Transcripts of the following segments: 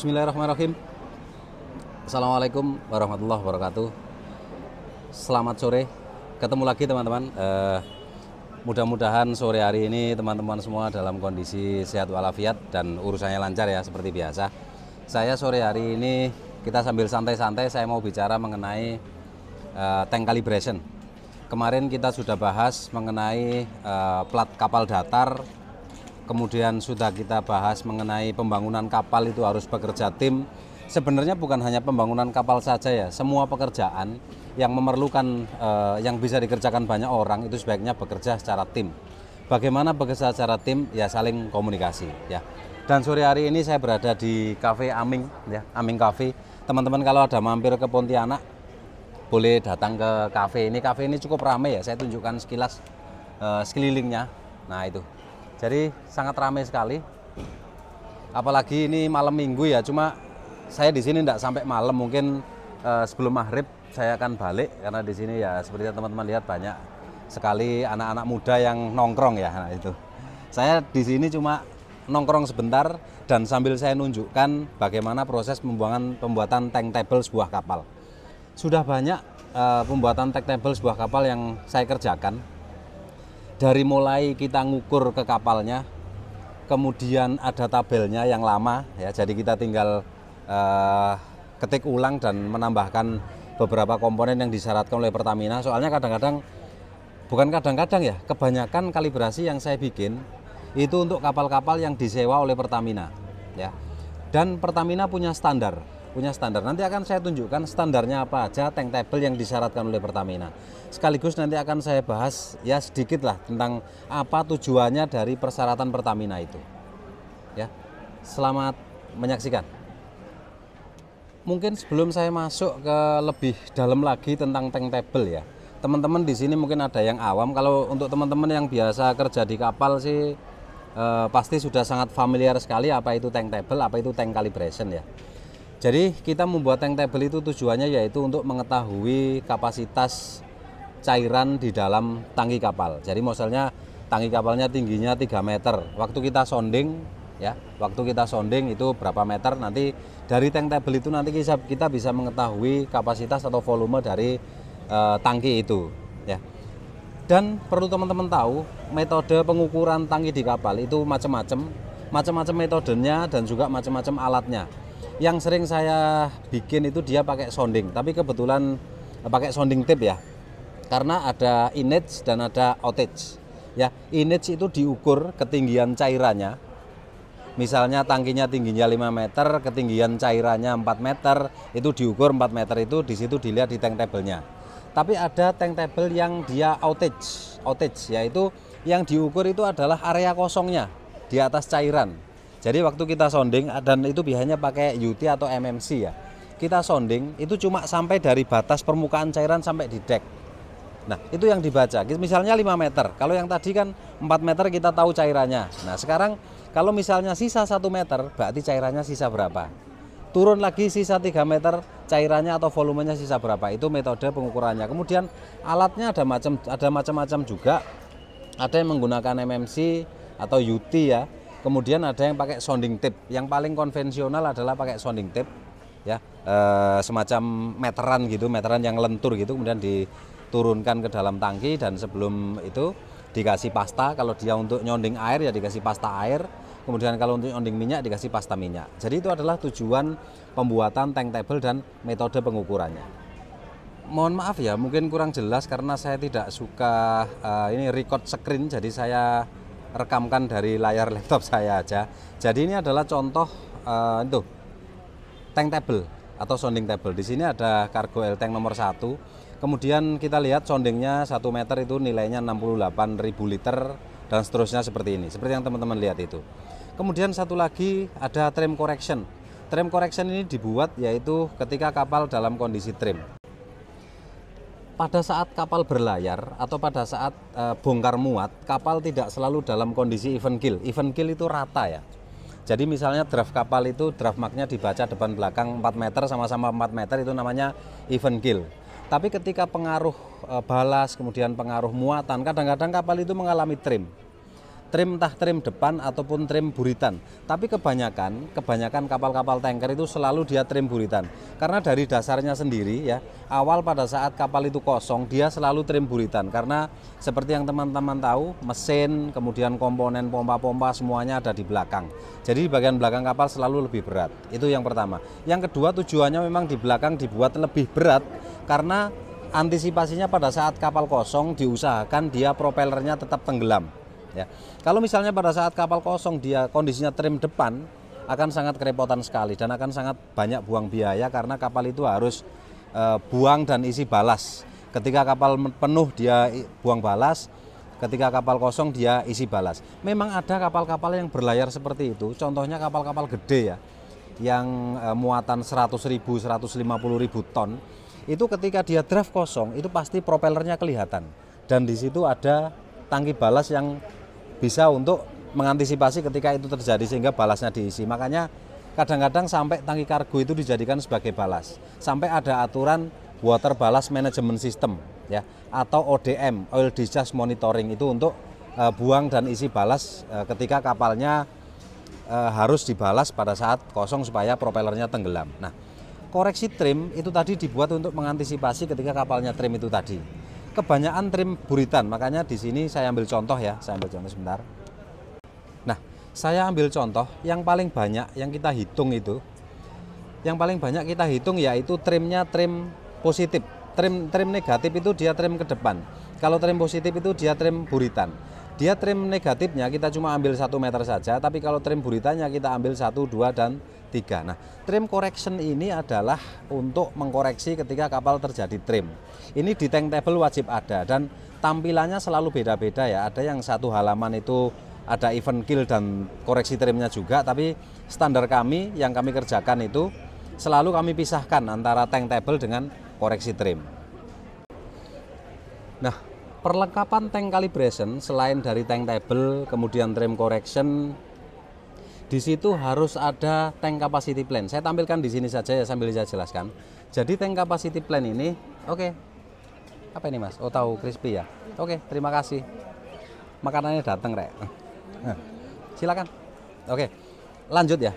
Bismillahirrahmanirrahim. Assalamualaikum warahmatullahi wabarakatuh. Selamat sore. Ketemu lagi teman-teman. Uh, Mudah-mudahan sore hari ini teman-teman semua dalam kondisi sehat walafiat dan urusannya lancar ya seperti biasa. Saya sore hari ini kita sambil santai-santai saya mau bicara mengenai uh, tank calibration. Kemarin kita sudah bahas mengenai uh, plat kapal datar kemudian sudah kita bahas mengenai pembangunan kapal itu harus bekerja tim. Sebenarnya bukan hanya pembangunan kapal saja ya, semua pekerjaan yang memerlukan, eh, yang bisa dikerjakan banyak orang itu sebaiknya bekerja secara tim. Bagaimana bekerja secara tim? Ya saling komunikasi ya. Dan sore hari ini saya berada di Cafe Aming ya, Aming Cafe. Teman-teman kalau ada mampir ke Pontianak boleh datang ke cafe ini. Cafe ini cukup ramai ya. Saya tunjukkan sekilas uh, sekelilingnya. Nah, itu. Jadi sangat ramai sekali. Apalagi ini malam minggu ya, cuma saya di sini tidak sampai malam, mungkin eh, sebelum maghrib saya akan balik karena di sini ya seperti teman-teman lihat banyak sekali anak-anak muda yang nongkrong ya nah itu. Saya di sini cuma nongkrong sebentar dan sambil saya nunjukkan bagaimana proses pembuangan pembuatan tank table sebuah kapal. Sudah banyak uh, pembuatan tank table sebuah kapal yang saya kerjakan dari mulai kita ngukur ke kapalnya kemudian ada tabelnya yang lama ya jadi kita tinggal uh, ketik ulang dan menambahkan beberapa komponen yang disyaratkan oleh Pertamina soalnya kadang-kadang bukan kadang-kadang ya kebanyakan kalibrasi yang saya bikin itu untuk kapal-kapal yang disewa oleh Pertamina ya dan Pertamina punya standar punya standar. Nanti akan saya tunjukkan standarnya apa aja tank table yang disyaratkan oleh Pertamina. Sekaligus nanti akan saya bahas ya sedikit lah tentang apa tujuannya dari persyaratan Pertamina itu. Ya, selamat menyaksikan. Mungkin sebelum saya masuk ke lebih dalam lagi tentang tank table ya. Teman-teman di sini mungkin ada yang awam. Kalau untuk teman-teman yang biasa kerja di kapal sih eh, pasti sudah sangat familiar sekali apa itu tank table, apa itu tank calibration ya. Jadi kita membuat tank table itu tujuannya yaitu untuk mengetahui kapasitas cairan di dalam tangki kapal. Jadi misalnya tangki kapalnya tingginya 3 meter. Waktu kita sonding, ya, waktu kita sonding itu berapa meter nanti dari tank table itu nanti kita bisa mengetahui kapasitas atau volume dari e, tangki itu ya. Dan perlu teman-teman tahu metode pengukuran tangki di kapal itu macam-macam, macam-macam metodenya dan juga macam-macam alatnya yang sering saya bikin itu dia pakai sounding tapi kebetulan eh, pakai sounding tip ya karena ada inage dan ada outage ya inage itu diukur ketinggian cairannya misalnya tangkinya tingginya 5 meter ketinggian cairannya 4 meter itu diukur 4 meter itu disitu dilihat di tank tablenya tapi ada tank table yang dia outage outage yaitu yang diukur itu adalah area kosongnya di atas cairan jadi waktu kita sonding dan itu biasanya pakai UT atau MMC ya. Kita sonding itu cuma sampai dari batas permukaan cairan sampai di deck. Nah, itu yang dibaca. Misalnya 5 meter. Kalau yang tadi kan 4 meter kita tahu cairannya. Nah, sekarang kalau misalnya sisa 1 meter, berarti cairannya sisa berapa? Turun lagi sisa 3 meter, cairannya atau volumenya sisa berapa? Itu metode pengukurannya. Kemudian alatnya ada macam ada macam-macam juga. Ada yang menggunakan MMC atau UT ya Kemudian ada yang pakai sounding tip. Yang paling konvensional adalah pakai sounding tip, ya e, semacam meteran gitu, meteran yang lentur gitu, kemudian diturunkan ke dalam tangki dan sebelum itu dikasih pasta. Kalau dia untuk nyonding air ya dikasih pasta air. Kemudian kalau untuk nyonding minyak dikasih pasta minyak. Jadi itu adalah tujuan pembuatan tank table dan metode pengukurannya mohon maaf ya mungkin kurang jelas karena saya tidak suka uh, ini record screen jadi saya rekamkan dari layar laptop saya aja. Jadi ini adalah contoh uh, itu tank table atau sounding table. Di sini ada kargo L tank nomor satu. Kemudian kita lihat soundingnya satu meter itu nilainya 68.000 liter dan seterusnya seperti ini. Seperti yang teman-teman lihat itu. Kemudian satu lagi ada trim correction. Trim correction ini dibuat yaitu ketika kapal dalam kondisi trim pada saat kapal berlayar atau pada saat e, bongkar muat, kapal tidak selalu dalam kondisi even keel. Even keel itu rata ya. Jadi misalnya draft kapal itu draft marknya dibaca depan belakang 4 meter sama-sama 4 meter itu namanya even keel. Tapi ketika pengaruh eh, balas kemudian pengaruh muatan, kadang-kadang kapal itu mengalami trim trim tah trim depan ataupun trim buritan. Tapi kebanyakan, kebanyakan kapal-kapal tanker itu selalu dia trim buritan. Karena dari dasarnya sendiri ya, awal pada saat kapal itu kosong dia selalu trim buritan karena seperti yang teman-teman tahu, mesin, kemudian komponen pompa-pompa semuanya ada di belakang. Jadi bagian belakang kapal selalu lebih berat. Itu yang pertama. Yang kedua tujuannya memang di belakang dibuat lebih berat karena antisipasinya pada saat kapal kosong diusahakan dia propellernya tetap tenggelam Ya. Kalau misalnya pada saat kapal kosong dia kondisinya trim depan akan sangat kerepotan sekali dan akan sangat banyak buang biaya karena kapal itu harus e, buang dan isi balas. Ketika kapal penuh dia buang balas, ketika kapal kosong dia isi balas. Memang ada kapal-kapal yang berlayar seperti itu. Contohnya kapal-kapal gede ya yang e, muatan 100 ribu, 150 ribu ton itu ketika dia draft kosong itu pasti propellernya kelihatan dan di situ ada tangki balas yang bisa untuk mengantisipasi ketika itu terjadi sehingga balasnya diisi. Makanya kadang-kadang sampai tangki kargo itu dijadikan sebagai balas. Sampai ada aturan water balas management system ya atau ODM oil discharge monitoring itu untuk e, buang dan isi balas e, ketika kapalnya e, harus dibalas pada saat kosong supaya propellernya tenggelam. Nah, koreksi trim itu tadi dibuat untuk mengantisipasi ketika kapalnya trim itu tadi kebanyakan trim buritan, makanya di sini saya ambil contoh ya, saya ambil contoh sebentar. Nah, saya ambil contoh yang paling banyak yang kita hitung itu, yang paling banyak kita hitung yaitu trimnya trim positif. Trim trim negatif itu dia trim ke depan. Kalau trim positif itu dia trim buritan. Dia trim negatifnya kita cuma ambil satu meter saja, tapi kalau trim buritannya kita ambil satu, dua dan 3. Nah, trim correction ini adalah untuk mengkoreksi ketika kapal terjadi trim. Ini di tank table wajib ada dan tampilannya selalu beda-beda ya. Ada yang satu halaman itu ada event kill dan koreksi trimnya juga, tapi standar kami yang kami kerjakan itu selalu kami pisahkan antara tank table dengan koreksi trim. Nah, perlengkapan tank calibration selain dari tank table, kemudian trim correction, di situ harus ada tank capacity plan. Saya tampilkan di sini saja ya sambil saya jelaskan. Jadi tank capacity plan ini, oke. Okay. Apa ini mas? Oh tahu crispy ya. Oke, okay, terima kasih. Makanannya datang rek. Nah, silakan. Oke, okay, lanjut ya.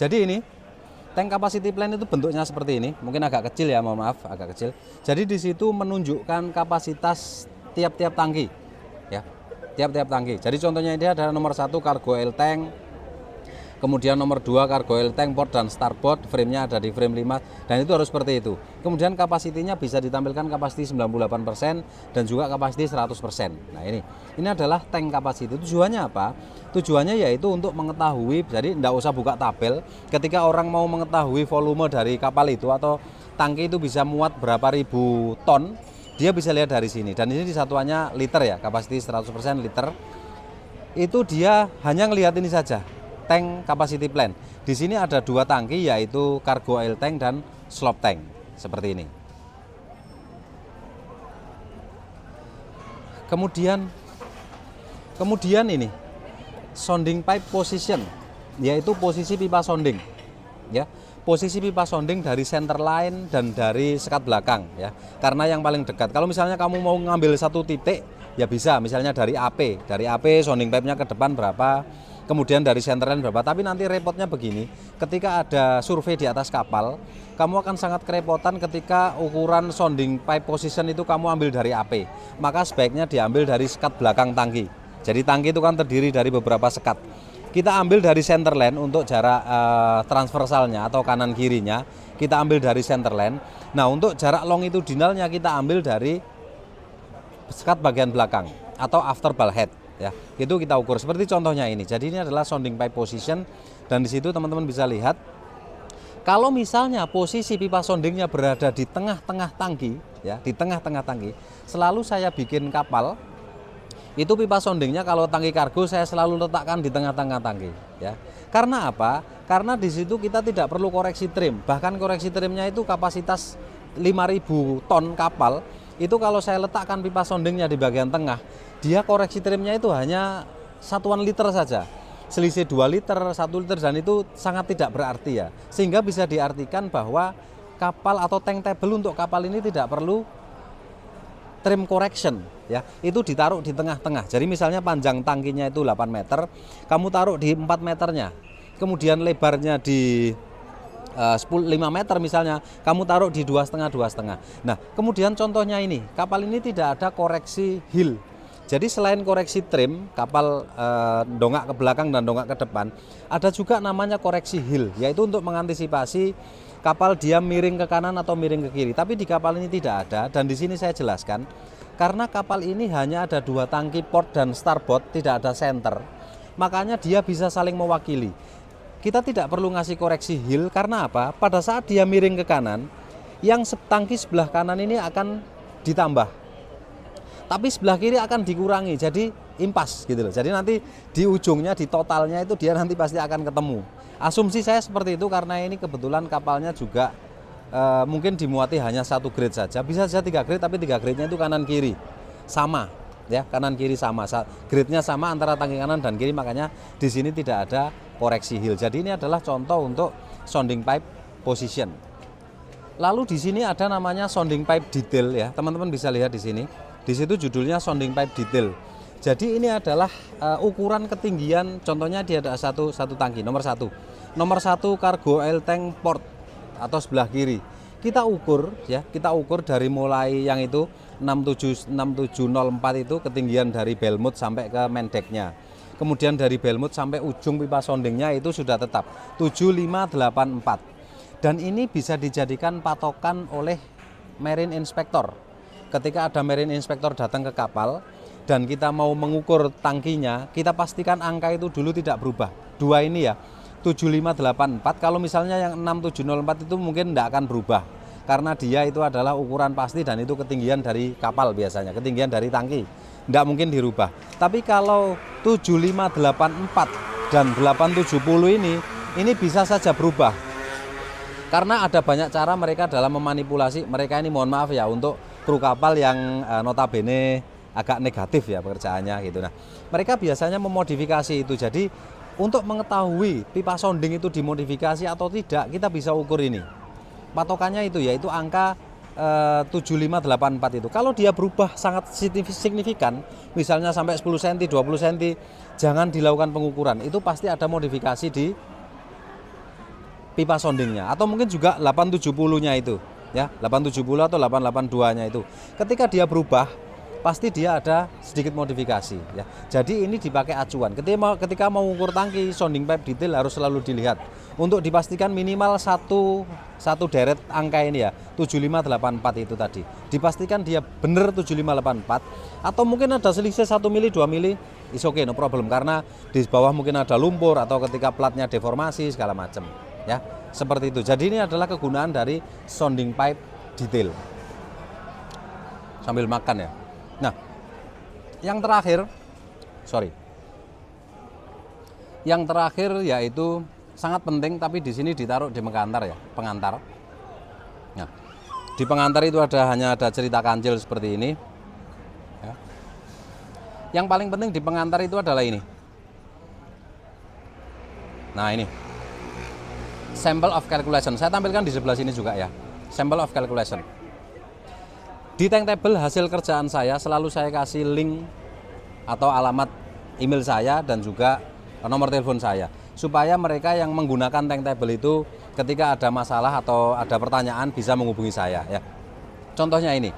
Jadi ini tank capacity plan itu bentuknya seperti ini. Mungkin agak kecil ya, mohon maaf, agak kecil. Jadi di situ menunjukkan kapasitas tiap-tiap tangki, ya, tiap-tiap tangki. Jadi contohnya ini adalah nomor satu cargo L tank, Kemudian nomor 2 cargoil tank port dan starboard framenya ada di frame 5 dan itu harus seperti itu. Kemudian kapasitinya bisa ditampilkan kapasiti 98% dan juga kapasiti 100%. Nah ini ini adalah tank kapasiti. Tujuannya apa? Tujuannya yaitu untuk mengetahui jadi tidak usah buka tabel ketika orang mau mengetahui volume dari kapal itu atau tangki itu bisa muat berapa ribu ton dia bisa lihat dari sini dan ini satuannya liter ya kapasiti 100% liter itu dia hanya ngelihat ini saja tank capacity plan. Di sini ada dua tangki yaitu cargo oil tank dan slop tank seperti ini. Kemudian kemudian ini sounding pipe position yaitu posisi pipa sounding ya posisi pipa sounding dari center line dan dari sekat belakang ya karena yang paling dekat kalau misalnya kamu mau ngambil satu titik ya bisa misalnya dari AP dari AP sounding pipe nya ke depan berapa kemudian dari centerland berapa. Tapi nanti repotnya begini, ketika ada survei di atas kapal, kamu akan sangat kerepotan ketika ukuran sounding pipe position itu kamu ambil dari AP. Maka sebaiknya diambil dari sekat belakang tangki. Jadi tangki itu kan terdiri dari beberapa sekat. Kita ambil dari centerline untuk jarak uh, transversalnya atau kanan kirinya, kita ambil dari centerline. Nah, untuk jarak long itu longitudinalnya kita ambil dari sekat bagian belakang atau after ball head ya itu kita ukur seperti contohnya ini jadi ini adalah sounding pipe position dan di situ teman-teman bisa lihat kalau misalnya posisi pipa soundingnya berada di tengah-tengah tangki ya di tengah-tengah tangki selalu saya bikin kapal itu pipa soundingnya kalau tangki kargo saya selalu letakkan di tengah-tengah tangki ya karena apa karena di situ kita tidak perlu koreksi trim bahkan koreksi trimnya itu kapasitas 5000 ton kapal itu kalau saya letakkan pipa sondingnya di bagian tengah, dia koreksi trimnya itu hanya satuan liter saja. Selisih 2 liter, 1 liter, dan itu sangat tidak berarti ya. Sehingga bisa diartikan bahwa kapal atau tank table untuk kapal ini tidak perlu trim correction ya itu ditaruh di tengah-tengah jadi misalnya panjang tangkinya itu 8 meter kamu taruh di 4 meternya kemudian lebarnya di 10, eh, 5 meter misalnya, kamu taruh di dua setengah dua setengah. Nah, kemudian contohnya ini, kapal ini tidak ada koreksi hill. Jadi selain koreksi trim kapal e, eh, dongak ke belakang dan dongak ke depan, ada juga namanya koreksi hill yaitu untuk mengantisipasi kapal dia miring ke kanan atau miring ke kiri. Tapi di kapal ini tidak ada dan di sini saya jelaskan karena kapal ini hanya ada dua tangki port dan starboard, tidak ada center. Makanya dia bisa saling mewakili kita tidak perlu ngasih koreksi heel karena apa? Pada saat dia miring ke kanan, yang tangki sebelah kanan ini akan ditambah. Tapi sebelah kiri akan dikurangi. Jadi impas gitu loh. Jadi nanti di ujungnya di totalnya itu dia nanti pasti akan ketemu. Asumsi saya seperti itu karena ini kebetulan kapalnya juga e, mungkin dimuati hanya satu grade saja. Bisa saja tiga grade tapi tiga grade-nya itu kanan kiri. Sama ya kanan kiri sama gridnya sama antara tangki kanan dan kiri makanya di sini tidak ada koreksi hill. jadi ini adalah contoh untuk sounding pipe position lalu di sini ada namanya sounding pipe detail ya teman-teman bisa lihat di sini di situ judulnya sounding pipe detail jadi ini adalah uh, ukuran ketinggian, contohnya dia ada satu satu tangki nomor satu, nomor satu kargo L tank port atau sebelah kiri. Kita ukur ya, kita ukur dari mulai yang itu 6704 itu ketinggian dari Belmut sampai ke Mendeknya. Kemudian dari Belmut sampai ujung pipa soundingnya itu sudah tetap 7584. Dan ini bisa dijadikan patokan oleh Marine Inspector. Ketika ada Marine Inspector datang ke kapal dan kita mau mengukur tangkinya, kita pastikan angka itu dulu tidak berubah. Dua ini ya, 7584. Kalau misalnya yang 6704 itu mungkin tidak akan berubah karena dia itu adalah ukuran pasti dan itu ketinggian dari kapal biasanya, ketinggian dari tangki. Tidak mungkin dirubah. Tapi kalau 7584 dan 870 ini, ini bisa saja berubah. Karena ada banyak cara mereka dalam memanipulasi, mereka ini mohon maaf ya untuk kru kapal yang eh, notabene agak negatif ya pekerjaannya gitu. Nah, mereka biasanya memodifikasi itu. Jadi untuk mengetahui pipa sounding itu dimodifikasi atau tidak, kita bisa ukur ini patokannya itu yaitu angka eh, 7584 itu. Kalau dia berubah sangat signifikan, misalnya sampai 10 cm, 20 cm, jangan dilakukan pengukuran. Itu pasti ada modifikasi di pipa sondingnya atau mungkin juga 870-nya itu ya 870 atau 882-nya itu. Ketika dia berubah pasti dia ada sedikit modifikasi ya. Jadi ini dipakai acuan. Ketika mau, ketika mau ukur tangki sounding pipe detail harus selalu dilihat untuk dipastikan minimal satu satu deret angka ini ya 7584 itu tadi dipastikan dia benar 7584 atau mungkin ada selisih 1 mili 2 mili is okay no problem karena di bawah mungkin ada lumpur atau ketika platnya deformasi segala macam ya seperti itu jadi ini adalah kegunaan dari sounding pipe detail sambil makan ya nah yang terakhir sorry yang terakhir yaitu sangat penting tapi di sini ditaruh di pengantar ya, pengantar. Nah, di pengantar itu ada hanya ada cerita kancil seperti ini. Ya. Yang paling penting di pengantar itu adalah ini. Nah ini, sample of calculation. Saya tampilkan di sebelah sini juga ya, sample of calculation. Di tank table hasil kerjaan saya selalu saya kasih link atau alamat email saya dan juga nomor telepon saya supaya mereka yang menggunakan tank table itu ketika ada masalah atau ada pertanyaan bisa menghubungi saya ya. Contohnya ini.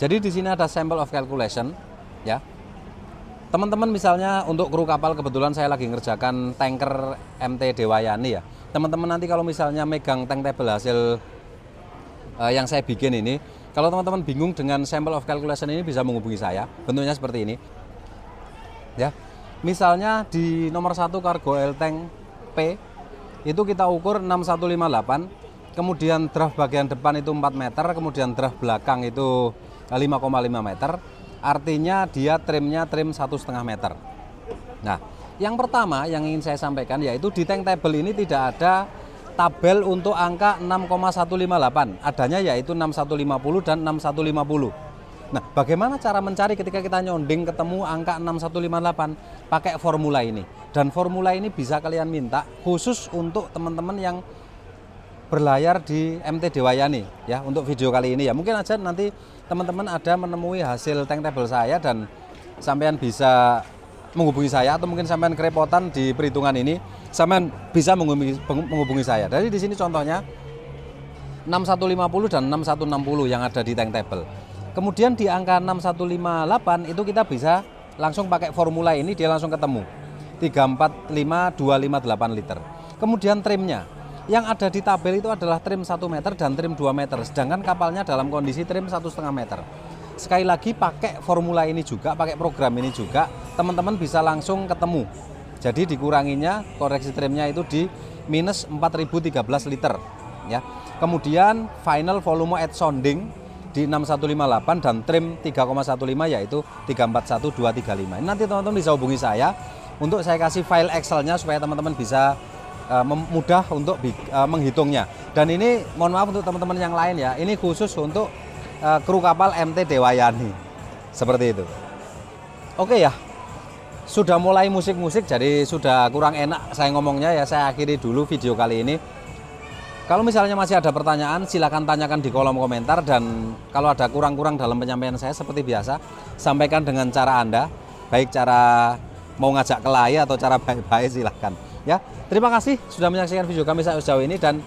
Jadi di sini ada sample of calculation ya. Teman-teman misalnya untuk kru kapal kebetulan saya lagi ngerjakan tanker MT Dewayani ya. Teman-teman nanti kalau misalnya megang tank table hasil uh, yang saya bikin ini, kalau teman-teman bingung dengan sample of calculation ini bisa menghubungi saya. Bentuknya seperti ini. Ya. Misalnya di nomor satu kargo L tank itu kita ukur 6158 kemudian draft bagian depan itu 4 meter kemudian draft belakang itu 5,5 eh, meter artinya dia trimnya trim satu setengah meter nah yang pertama yang ingin saya sampaikan yaitu di tank table ini tidak ada tabel untuk angka 6,158 adanya yaitu 6150 dan 6150 Nah, bagaimana cara mencari ketika kita nyonding ketemu angka 6158 pakai formula ini? Dan formula ini bisa kalian minta khusus untuk teman-teman yang berlayar di MT Dewayani ya untuk video kali ini ya. Mungkin aja nanti teman-teman ada menemui hasil tank table saya dan sampean bisa menghubungi saya atau mungkin sampean kerepotan di perhitungan ini, sampean bisa menghubungi, menghubungi saya. Dari di sini contohnya 6150 dan 6160 yang ada di tank table. Kemudian di angka 6158 itu kita bisa langsung pakai formula ini dia langsung ketemu. 345258 liter. Kemudian trimnya, yang ada di tabel itu adalah trim 1 meter dan trim 2 meter, sedangkan kapalnya dalam kondisi trim satu meter. Sekali lagi pakai formula ini juga, pakai program ini juga, teman-teman bisa langsung ketemu. Jadi dikuranginya koreksi trimnya itu di minus 4013 liter. Ya. Kemudian final volume at sounding di 6158 dan trim 3,15 yaitu 341235. nanti teman-teman bisa hubungi saya untuk saya kasih file Excel-nya supaya teman-teman bisa e, mudah untuk e, menghitungnya. Dan ini mohon maaf untuk teman-teman yang lain ya, ini khusus untuk e, kru kapal MT Dewayani. Seperti itu. Oke ya. Sudah mulai musik-musik jadi sudah kurang enak saya ngomongnya ya. Saya akhiri dulu video kali ini. Kalau misalnya masih ada pertanyaan, silakan tanyakan di kolom komentar dan kalau ada kurang-kurang dalam penyampaian saya seperti biasa, sampaikan dengan cara Anda, baik cara mau ngajak kelahi atau cara baik-baik silahkan. Ya, terima kasih sudah menyaksikan video kami sejauh ini dan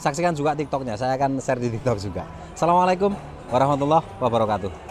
saksikan juga TikToknya. Saya akan share di TikTok juga. Assalamualaikum warahmatullahi wabarakatuh.